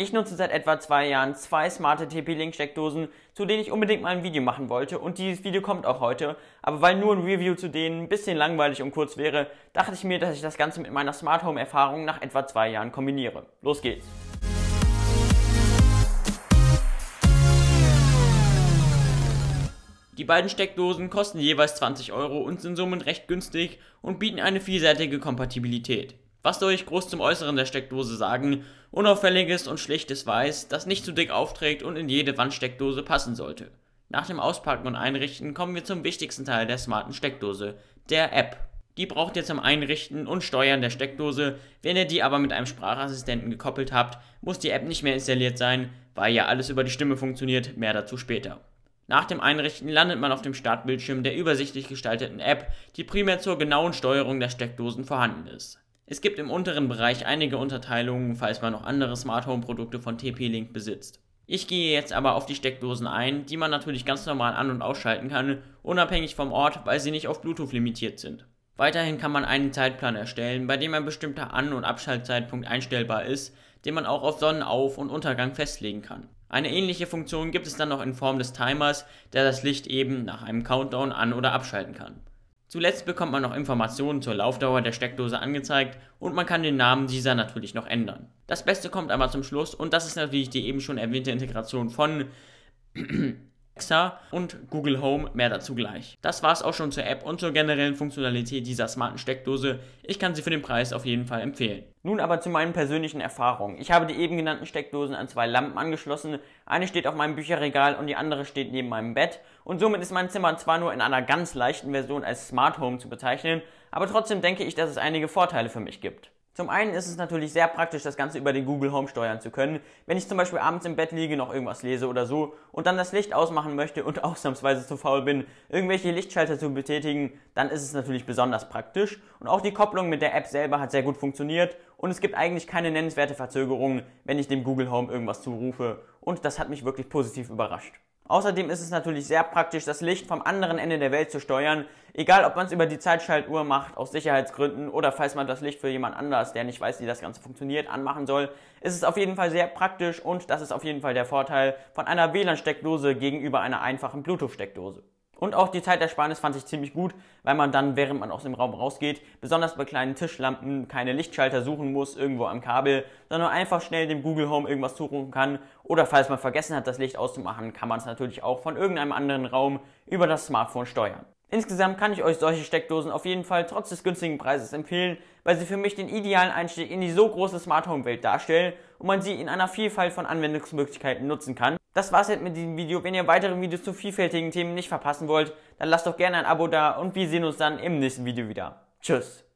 Ich nutze seit etwa zwei Jahren zwei smarte TP-Link-Steckdosen, zu denen ich unbedingt mal ein Video machen wollte und dieses Video kommt auch heute. Aber weil nur ein Review zu denen ein bisschen langweilig und kurz wäre, dachte ich mir, dass ich das Ganze mit meiner Smart Home-Erfahrung nach etwa zwei Jahren kombiniere. Los geht's! Die beiden Steckdosen kosten jeweils 20 Euro und sind somit recht günstig und bieten eine vielseitige Kompatibilität was soll ich groß zum Äußeren der Steckdose sagen, unauffälliges und schlichtes Weiß, das nicht zu dick aufträgt und in jede Wandsteckdose passen sollte. Nach dem Auspacken und Einrichten kommen wir zum wichtigsten Teil der smarten Steckdose, der App. Die braucht ihr zum Einrichten und Steuern der Steckdose. Wenn ihr die aber mit einem Sprachassistenten gekoppelt habt, muss die App nicht mehr installiert sein, weil ja alles über die Stimme funktioniert, mehr dazu später. Nach dem Einrichten landet man auf dem Startbildschirm der übersichtlich gestalteten App, die primär zur genauen Steuerung der Steckdosen vorhanden ist. Es gibt im unteren Bereich einige Unterteilungen, falls man noch andere Smart Home Produkte von TP-Link besitzt. Ich gehe jetzt aber auf die Steckdosen ein, die man natürlich ganz normal an- und ausschalten kann, unabhängig vom Ort, weil sie nicht auf Bluetooth limitiert sind. Weiterhin kann man einen Zeitplan erstellen, bei dem ein bestimmter An- und Abschaltzeitpunkt einstellbar ist, den man auch auf Sonnenauf- und Untergang festlegen kann. Eine ähnliche Funktion gibt es dann noch in Form des Timers, der das Licht eben nach einem Countdown an- oder abschalten kann. Zuletzt bekommt man noch Informationen zur Laufdauer der Steckdose angezeigt und man kann den Namen dieser natürlich noch ändern. Das Beste kommt aber zum Schluss und das ist natürlich die eben schon erwähnte Integration von Alexa und Google Home, mehr dazu gleich. Das war es auch schon zur App und zur generellen Funktionalität dieser smarten Steckdose. Ich kann sie für den Preis auf jeden Fall empfehlen. Nun aber zu meinen persönlichen Erfahrungen. Ich habe die eben genannten Steckdosen an zwei Lampen angeschlossen. Eine steht auf meinem Bücherregal und die andere steht neben meinem Bett. Und somit ist mein Zimmer zwar nur in einer ganz leichten Version als Smart Home zu bezeichnen, aber trotzdem denke ich, dass es einige Vorteile für mich gibt. Zum einen ist es natürlich sehr praktisch, das Ganze über den Google Home steuern zu können. Wenn ich zum Beispiel abends im Bett liege, noch irgendwas lese oder so und dann das Licht ausmachen möchte und ausnahmsweise zu faul bin, irgendwelche Lichtschalter zu betätigen, dann ist es natürlich besonders praktisch. Und auch die Kopplung mit der App selber hat sehr gut funktioniert und es gibt eigentlich keine nennenswerte Verzögerung, wenn ich dem Google Home irgendwas zurufe. Und das hat mich wirklich positiv überrascht. Außerdem ist es natürlich sehr praktisch, das Licht vom anderen Ende der Welt zu steuern, egal ob man es über die Zeitschaltuhr macht, aus Sicherheitsgründen oder falls man das Licht für jemand anders, der nicht weiß, wie das Ganze funktioniert, anmachen soll, ist es auf jeden Fall sehr praktisch und das ist auf jeden Fall der Vorteil von einer WLAN-Steckdose gegenüber einer einfachen Bluetooth-Steckdose. Und auch die Zeitersparnis fand ich ziemlich gut, weil man dann, während man aus dem Raum rausgeht, besonders bei kleinen Tischlampen keine Lichtschalter suchen muss irgendwo am Kabel, sondern einfach schnell dem Google Home irgendwas zurufen kann. Oder falls man vergessen hat, das Licht auszumachen, kann man es natürlich auch von irgendeinem anderen Raum über das Smartphone steuern. Insgesamt kann ich euch solche Steckdosen auf jeden Fall trotz des günstigen Preises empfehlen, weil sie für mich den idealen Einstieg in die so große Smart Home Welt darstellen und man sie in einer Vielfalt von Anwendungsmöglichkeiten nutzen kann das war's jetzt mit diesem Video. Wenn ihr weitere Videos zu vielfältigen Themen nicht verpassen wollt, dann lasst doch gerne ein Abo da und wir sehen uns dann im nächsten Video wieder. Tschüss!